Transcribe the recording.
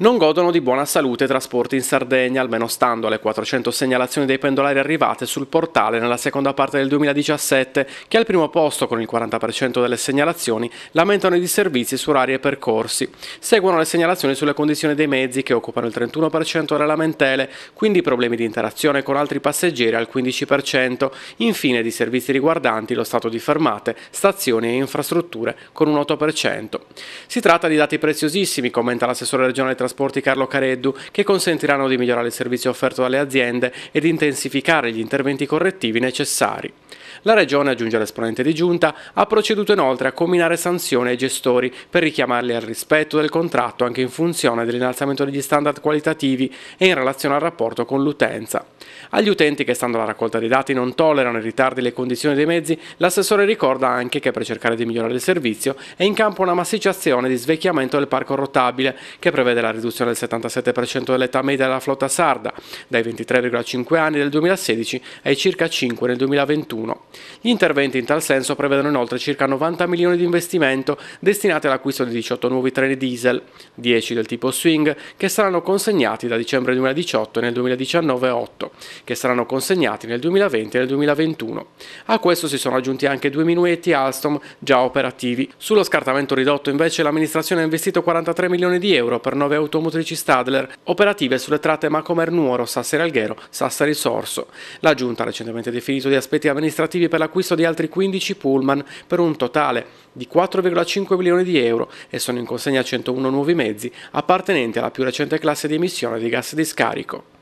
non godono di buona salute i trasporti in Sardegna, almeno stando alle 400 segnalazioni dei pendolari arrivate sul portale nella seconda parte del 2017, che al primo posto con il 40% delle segnalazioni lamentano i disservizi su orari e percorsi. Seguono le segnalazioni sulle condizioni dei mezzi che occupano il 31% delle lamentele, quindi problemi di interazione con altri passeggeri al 15%, infine di servizi riguardanti lo stato di fermate, stazioni e infrastrutture con un 8%. Si tratta di dati preziosissimi, commenta l'assessore regionale trasporti Trasporti Carlo Careddu che consentiranno di migliorare il servizio offerto dalle aziende ed intensificare gli interventi correttivi necessari. La Regione, aggiunge l'esponente di Giunta, ha proceduto inoltre a combinare sanzioni ai gestori per richiamarli al rispetto del contratto anche in funzione dell'innalzamento degli standard qualitativi e in relazione al rapporto con l'utenza. Agli utenti che, stando alla raccolta dei dati, non tollerano i ritardi e le condizioni dei mezzi, l'assessore ricorda anche che per cercare di migliorare il servizio è in campo una massiccia azione di svecchiamento del parco rotabile che prevede la riduzione del 77% dell'età media della flotta sarda, dai 23,5 anni del 2016 ai circa 5 nel 2021. Gli interventi in tal senso prevedono inoltre circa 90 milioni di investimento destinati all'acquisto di 18 nuovi treni diesel, 10 del tipo swing, che saranno consegnati da dicembre 2018 e nel 2019 8, che saranno consegnati nel 2020 e nel 2021. A questo si sono aggiunti anche due minuetti Alstom già operativi. Sullo scartamento ridotto invece l'amministrazione ha investito 43 milioni di euro per 9 automotrici Stadler, operative sulle tratte Macomer Nuoro, Sassari Alghero, Sassari Sorso. La Giunta ha recentemente definito gli aspetti amministrativi motivi per l'acquisto di altri 15 pullman per un totale di 4,5 milioni di euro e sono in consegna 101 nuovi mezzi appartenenti alla più recente classe di emissione di gas di scarico.